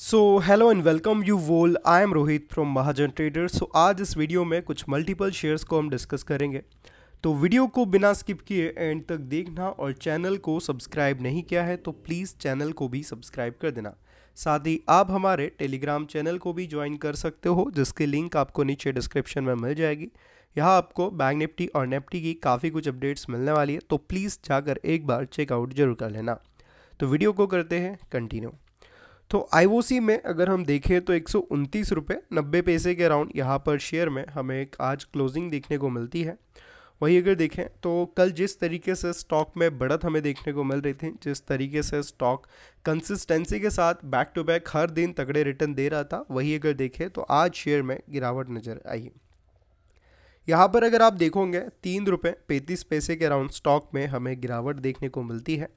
so hello and welcome you all I am Rohit from Mahajan trader so आज इस video में कुछ मल्टीपल शेयर्स को हम डिस्कस करेंगे तो वीडियो को बिना स्किप किए एंड तक देखना और चैनल को सब्सक्राइब नहीं किया है तो प्लीज़ चैनल को भी सब्सक्राइब कर देना साथ ही आप हमारे टेलीग्राम चैनल को भी ज्वाइन कर सकते हो जिसकी लिंक आपको नीचे डिस्क्रिप्शन में मिल जाएगी यहाँ आपको बैंक निफ्टी और निफ्टी की काफ़ी कुछ अपडेट्स मिलने वाली है तो प्लीज़ जाकर एक बार चेकआउट जरूर कर लेना तो वीडियो को करते हैं कंटिन्यू तो आई में अगर हम देखें तो एक सौ पैसे के अराउंड यहाँ पर शेयर में हमें एक आज क्लोजिंग देखने को मिलती है वही अगर देखें तो कल जिस तरीके से स्टॉक में बढ़त हमें देखने को मिल रही थी जिस तरीके से स्टॉक कंसिस्टेंसी के साथ बैक टू बैक हर दिन तगड़े रिटर्न दे रहा था वही अगर देखें तो आज शेयर में गिरावट नज़र आई यहाँ पर अगर आप देखोगे तीन रुपये पैंतीस पैसे के अराउंड स्टॉक में हमें गिरावट देखने को मिलती है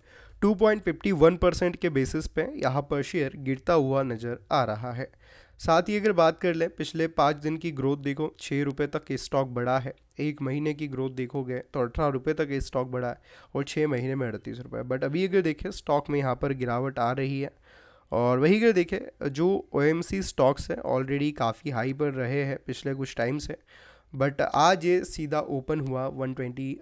2.51 परसेंट के बेसिस पे यहाँ पर शेयर गिरता हुआ नज़र आ रहा है साथ ही अगर बात कर लें पिछले पाँच दिन की ग्रोथ देखो छः रुपये तक ये स्टॉक बढ़ा है एक महीने की ग्रोथ देखोगे तो अठारह रुपये तक ये स्टॉक बढ़ा है और छः महीने में अड़तीस रुपये बट अभी अगर देखें स्टॉक में यहाँ पर गिरावट आ रही है और वही अगर देखें जो ओ स्टॉक्स हैं ऑलरेडी काफ़ी हाई पर रहे हैं पिछले कुछ टाइम से बट आज ये सीधा ओपन हुआ वन ट्वेंटी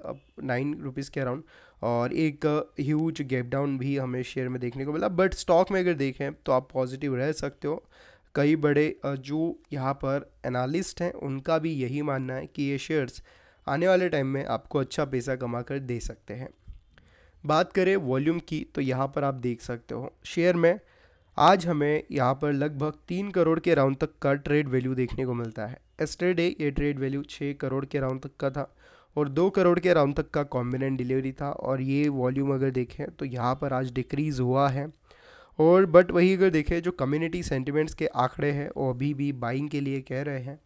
नाइन रुपीज़ के अराउंड और एक ह्यूज गैप डाउन भी हमें शेयर में देखने को मिला बट स्टॉक में अगर देखें तो आप पॉजिटिव रह सकते हो कई बड़े जो यहाँ पर एनालिस्ट हैं उनका भी यही मानना है कि ये शेयर्स आने वाले टाइम में आपको अच्छा पैसा कमा कर दे सकते हैं बात करें वॉल्यूम की तो यहाँ पर आप देख सकते हो शेयर में आज हमें यहाँ पर लगभग तीन करोड़ के राउंड तक का ट्रेड वैल्यू देखने को मिलता है एस्टरडे ये ट्रेड वैल्यू छः करोड़ के राउंड तक का था और दो करोड़ के राउंड तक का कॉम्बिनेंट डिलीवरी था और ये वॉल्यूम अगर देखें तो यहाँ पर आज डिक्रीज़ हुआ है और बट वही अगर देखें जो कम्युनिटी सेंटिमेंट्स के आंकड़े हैं वो अभी भी बाइंग के लिए कह रहे हैं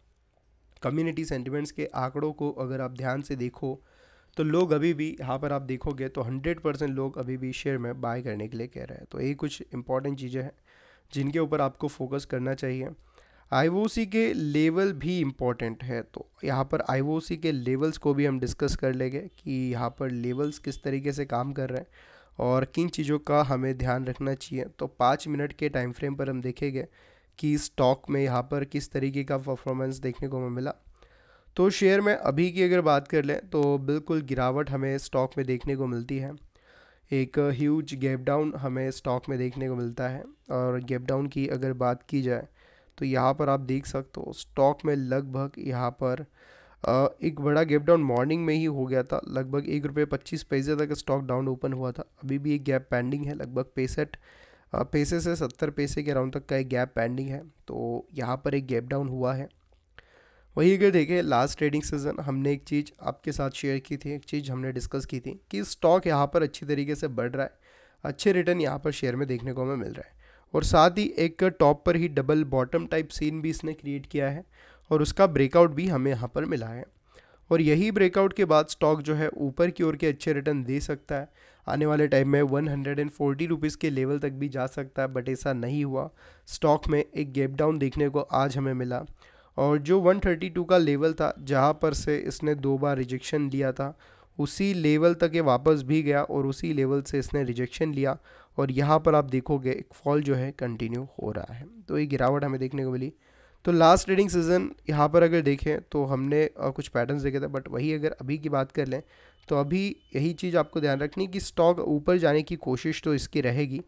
कम्युनिटी सेंटिमेंट्स के आंकड़ों को अगर आप ध्यान से देखो तो लोग अभी भी यहाँ पर आप देखोगे तो हंड्रेड परसेंट लोग अभी भी शेयर में बाय करने के लिए कह रहे हैं तो ये कुछ इंपॉर्टेंट चीज़ें हैं जिनके ऊपर आपको फोकस करना चाहिए आई के लेवल भी इम्पॉर्टेंट है तो यहाँ पर आई के लेवल्स को भी हम डिस्कस कर लेंगे कि यहाँ पर लेवल्स किस तरीके से काम कर रहे हैं और किन चीज़ों का हमें ध्यान रखना चाहिए तो पाँच मिनट के टाइम फ्रेम पर हम देखेंगे कि स्टॉक में यहाँ पर किस तरीके का परफॉर्मेंस देखने को हमें मिला तो शेयर में अभी की अगर बात कर लें तो बिल्कुल गिरावट हमें स्टॉक में देखने को मिलती है एक ह्यूज गैप डाउन हमें स्टॉक में देखने को मिलता है और गैप डाउन की अगर बात की जाए तो यहाँ पर आप देख सकते हो स्टॉक में लगभग यहाँ पर एक बड़ा गैप डाउन मॉर्निंग में ही हो गया था लगभग एक रुपये पच्चीस पैसे तक स्टॉक डाउन ओपन हुआ था अभी भी एक गैप पेंडिंग है लगभग पैंसठ पैसे से सत्तर पैसे के अराउंड तक का एक गैप पेंडिंग है तो यहाँ पर एक गैप डाउन हुआ है वही अगर देखें लास्ट ट्रेडिंग सीजन हमने एक चीज़ आपके साथ शेयर की थी एक चीज़ हमने डिस्कस की थी कि स्टॉक यहाँ पर अच्छी तरीके से बढ़ रहा है अच्छे रिटर्न यहाँ पर शेयर में देखने को हमें मिल रहा है और साथ ही एक टॉप पर ही डबल बॉटम टाइप सीन भी इसने क्रिएट किया है और उसका ब्रेकआउट भी हमें यहाँ पर मिला है और यही ब्रेकआउट के बाद स्टॉक जो है ऊपर की ओर के अच्छे रिटर्न दे सकता है आने वाले टाइम में one hundred and forty rupees के लेवल तक भी जा सकता है बट ऐसा नहीं हुआ स्टॉक में एक गैप डाउन देखने को आज हमें मिला और जो 132 का लेवल था जहाँ पर से इसने दो बार रिजेक्शन लिया था उसी लेवल तक ये वापस भी गया और उसी लेवल से इसने रिजेक्शन लिया और यहाँ पर आप देखोगे एक फॉल जो है कंटिन्यू हो रहा है तो ये गिरावट हमें देखने को मिली तो लास्ट ट्रेडिंग सीज़न यहाँ पर अगर देखें तो हमने कुछ पैटर्न्स देखे थे बट वही अगर अभी की बात कर लें तो अभी यही चीज़ आपको ध्यान रखनी कि स्टॉक ऊपर जाने की कोशिश तो इसकी रहेगी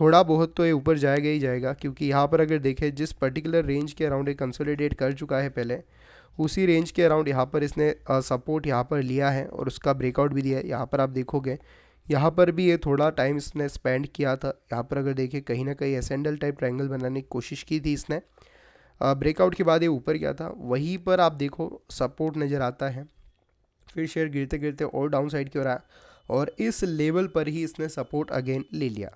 थोड़ा बहुत तो ये ऊपर जाएगा ही जाएगा क्योंकि यहाँ पर अगर देखें जिस पर्टिकुलर रेंज के अराउंड ये कंसोलिडेट कर चुका है पहले उसी रेंज के अराउंड यहाँ पर इसने सपोर्ट यहाँ पर लिया है और उसका ब्रेकआउट भी दिया है यहाँ पर आप देखोगे यहाँ पर भी ये थोड़ा टाइम इसने स्पेंड किया था यहाँ पर अगर देखें कहीं ना कहीं एसेंडल टाइप ट्रैंगल बनाने की कोशिश की थी इसने ब्रेकआउट के बाद ये ऊपर गया था वहीं पर आप देखो सपोर्ट नज़र आता है फिर शेयर गिरते गिरते और डाउन साइड की ओर आया और इस लेवल पर ही इसने सपोर्ट अगेन ले लिया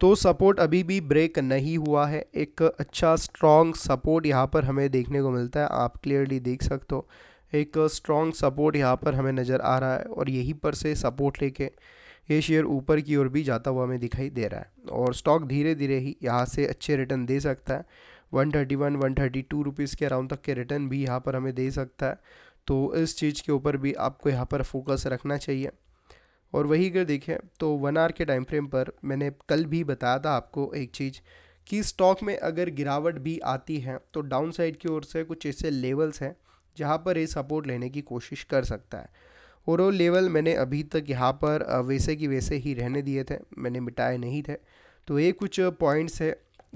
तो सपोर्ट अभी भी ब्रेक नहीं हुआ है एक अच्छा स्ट्रॉन्ग सपोर्ट यहाँ पर हमें देखने को मिलता है आप क्लियरली देख सकते हो एक स्ट्रॉन्ग सपोर्ट यहाँ पर हमें नज़र आ रहा है और यहीं पर से सपोर्ट लेके ये शेयर ऊपर की ओर भी जाता हुआ हमें दिखाई दे रहा है और स्टॉक धीरे धीरे ही यहाँ से अच्छे रिटर्न दे सकता है one thirty one one thirty two rupees के अराउंड तक के रिटर्न भी यहाँ पर हमें दे सकता है तो इस चीज़ के ऊपर भी आपको यहाँ पर फोकस रखना चाहिए और वही अगर देखें तो वन आर के टाइम फ्रेम पर मैंने कल भी बताया था आपको एक चीज़ कि स्टॉक में अगर गिरावट भी आती है तो डाउन साइड की ओर से कुछ ऐसे लेवल्स हैं जहाँ पर ये सपोर्ट लेने की कोशिश कर सकता है और वो लेवल मैंने अभी तक यहाँ पर वैसे की वैसे ही रहने दिए थे मैंने मिटाए नहीं थे तो ये कुछ पॉइंट्स है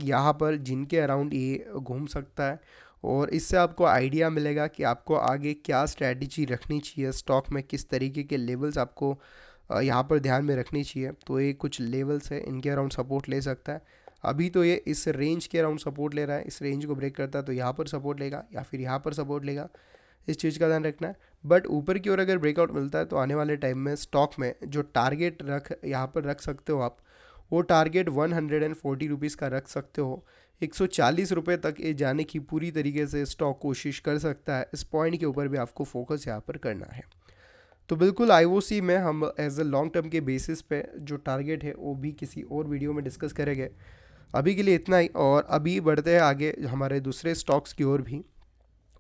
यहाँ पर जिनके अराउंड ये घूम सकता है और इससे आपको आइडिया मिलेगा कि आपको आगे क्या स्ट्रैटेजी रखनी चाहिए स्टॉक में किस तरीके के लेवल्स आपको यहाँ पर ध्यान में रखनी चाहिए तो ये कुछ लेवल्स है इनके अराउंड सपोर्ट ले सकता है अभी तो ये इस रेंज के अराउंड सपोर्ट ले रहा है इस रेंज को ब्रेक करता है तो यहाँ पर सपोर्ट लेगा या फिर यहाँ पर सपोर्ट लेगा इस चीज़ का ध्यान रखना है बट ऊपर की ओर अगर ब्रेकआउट मिलता है तो आने वाले टाइम में स्टॉक में जो टारगेट रख यहाँ पर रख सकते हो आप वो target one hundred and forty rupees का रख सकते हो एक सौ चालीस रुपये तक ये जाने की पूरी तरीके से स्टॉक कोशिश कर सकता है इस पॉइंट के ऊपर भी आपको फोकस यहाँ पर करना है तो बिल्कुल आई में हम एज अ लॉन्ग टर्म के बेसिस पे जो टारगेट है वो भी किसी और वीडियो में डिस्कस करेंगे अभी के लिए इतना ही और अभी बढ़ते हैं आगे हमारे दूसरे स्टॉक्स की ओर भी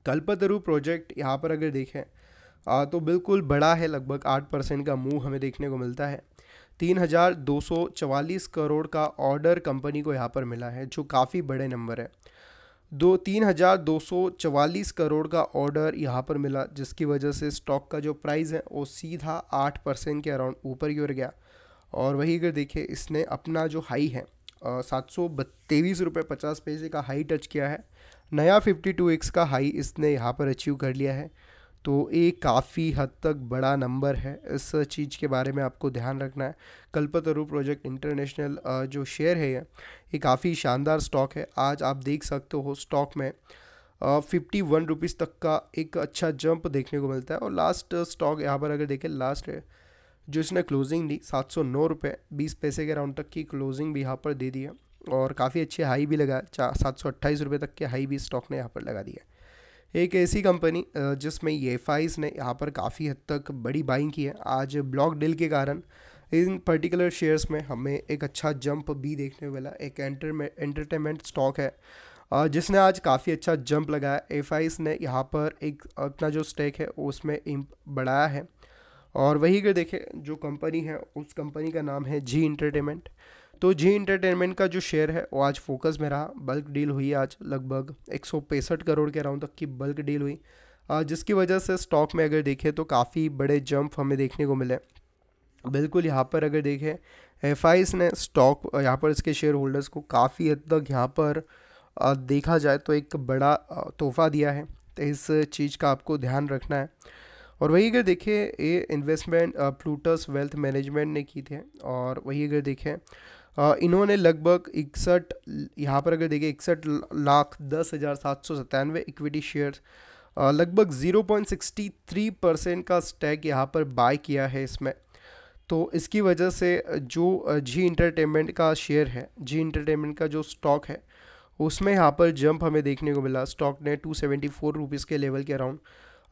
कल्पतरु प्रोजेक्ट यहाँ पर अगर देखें आ, तो बिल्कुल बड़ा है लगभग आठ परसेंट का मूव हमें देखने को मिलता है तीन हज़ार दो सौ चवालीस करोड़ का ऑर्डर कंपनी को यहाँ पर मिला है जो काफ़ी बड़े नंबर है दो तीन हज़ार दो सौ चवालीस करोड़ का ऑर्डर यहाँ पर मिला जिसकी वजह से स्टॉक का जो प्राइस है वो सीधा आठ परसेंट के अराउंड ऊपर की ओर गया और वही अगर देखिए इसने अपना जो हाई है सात सौ तेईस रुपये पचास पैसे का हाई टच किया है नया फिफ्टी टू एक्स का हाई इसने यहाँ पर अचीव कर लिया है तो ये काफ़ी हद तक बड़ा नंबर है इस चीज़ के बारे में आपको ध्यान रखना है कल्पतरु प्रोजेक्ट इंटरनेशनल जो शेयर है ये काफ़ी शानदार स्टॉक है आज आप देख सकते हो स्टॉक में फिफ्टी वन रुपीज़ तक का एक अच्छा जंप देखने को मिलता है और लास्ट स्टॉक यहाँ पर अगर देखें लास्ट जो इसने क्लोजिंग दी सात सौ नौ रुपये बीस पैसे के राउंड तक की क्लोजिंग भी यहाँ पर दे दी है और काफ़ी अच्छे हाई भी लगा चार सात सौ अट्ठाईस रुपये तक के हाई भी स्टॉक ने यहाँ पर लगा दिया एक ऐसी कंपनी जिसमें फाइज ने यहाँ पर काफ़ी हद तक बड़ी बाइंग की है आज ब्लॉक डील के कारण इन पर्टिकुलर शेयर्स में हमें एक अच्छा जंप भी देखने वाला एक एंटरटेनमेंट स्टॉक है जिसने आज काफ़ी अच्छा जंप लगाया एफ ने यहाँ पर एक अपना जो स्टेक है उसमें बढ़ाया है और वही अगर देखें जो कंपनी है उस कंपनी का नाम है जी इंटरटेनमेंट तो जी इंटरटेनमेंट का जो शेयर है वो आज फोकस में रहा बल्क डील हुई आज लगभग एक करोड़ के अराउंड तक की बल्क डील हुई जिसकी वजह से स्टॉक में अगर देखें तो काफ़ी बड़े जंप हमें देखने को मिले बिल्कुल यहाँ पर अगर देखें एफ ने स्टॉक यहाँ पर इसके शेयर होल्डर्स को काफ़ी हद तक यहाँ पर देखा जाए तो एक बड़ा तोहफा दिया है तो इस चीज़ का आपको ध्यान रखना है और वही अगर देखें ये इन्वेस्टमेंट प्लूटस वेल्थ मैनेजमेंट ने की थे और वही अगर देखें इन्होंने लगभग इकसठ यहाँ पर अगर देखिए इकसठ लाख दस हज़ार सात सौ सत्तानवे इक्विटी शेयर लगभग zero point sixty three percent का स्टैक यहाँ पर बाय किया है इसमें तो इसकी वजह से जो जी इंटरटेनमेंट का शेयर है जी इंटरटेनमेंट का जो स्टॉक है उसमें यहाँ पर जंप हमें देखने को मिला स्टॉक ने टू सेवेंटी फोर रुपीज़ के लेवल के अराउंड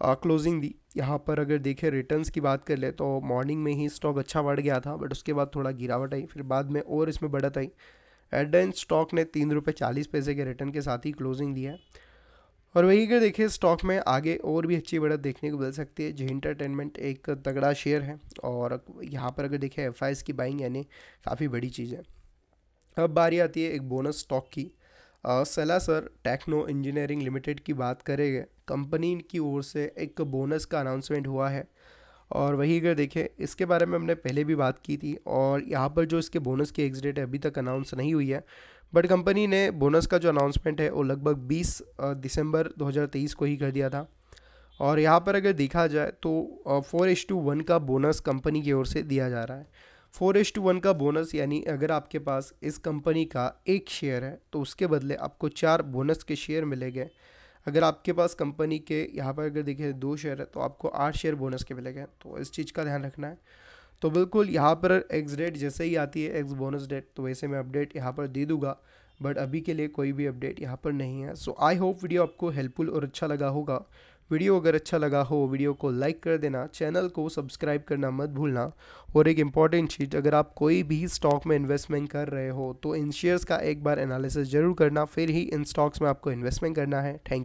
क्लोजिंग uh, दी यहाँ पर अगर देखें रिटर्न्स की बात कर ले तो मॉर्निंग में ही स्टॉक अच्छा बढ़ गया था बट उसके बाद थोड़ा गिरावट आई फिर बाद में और इसमें बढ़त आई एड एंड स्टॉक ने तीन रुपये चालीस पैसे के रिटर्न के साथ ही क्लोजिंग दी है और वही अगर देखें स्टॉक में आगे और भी अच्छी बढ़त देखने को मिल सकती है जो इंटरटेनमेंट एक तगड़ा शेयर है और यहाँ पर अगर देखें एफ की बाइंग यानी काफ़ी बड़ी चीज़ है अब बारी आती है एक बोनस स्टॉक की सलासर सर टेक्नो इंजीनियरिंग लिमिटेड की बात करेंगे कंपनी की ओर से एक बोनस का अनाउंसमेंट हुआ है और वही अगर देखें इसके बारे में हमने पहले भी बात की थी और यहाँ पर जो इसके बोनस की एग्जिट है अभी तक अनाउंस नहीं हुई है बट कंपनी ने बोनस का जो अनाउंसमेंट है वो लगभग 20 दिसंबर 2023 को ही कर दिया था और यहाँ पर अगर देखा जाए तो फोर एच टू वन का बोनस कंपनी की ओर से दिया जा रहा है फोर एस टू वन का बोनस यानी अगर आपके पास इस कंपनी का एक शेयर है तो उसके बदले आपको चार बोनस के शेयर मिलेंगे अगर आपके पास कंपनी के यहाँ पर अगर देखें दो शेयर है तो आपको आठ शेयर बोनस के मिलेंगे तो इस चीज़ का ध्यान रखना है तो बिल्कुल यहाँ पर एक्स डेट जैसे ही आती है एक्स बोनस डेट तो वैसे मैं अपडेट यहाँ पर दे दूँगा बट अभी के लिए कोई भी अपडेट यहाँ पर नहीं है सो आई होप वीडियो आपको हेल्पफुल और अच्छा लगा होगा वीडियो अगर अच्छा लगा हो वीडियो को लाइक कर देना चैनल को सब्सक्राइब करना मत भूलना और एक इम्पॉर्टेंट चीज़ अगर आप कोई भी स्टॉक में इन्वेस्टमेंट कर रहे हो तो इन शेयर्स का एक बार एनालिसिस ज़रूर करना फिर ही इन स्टॉक्स में आपको इन्वेस्टमेंट करना है थैंक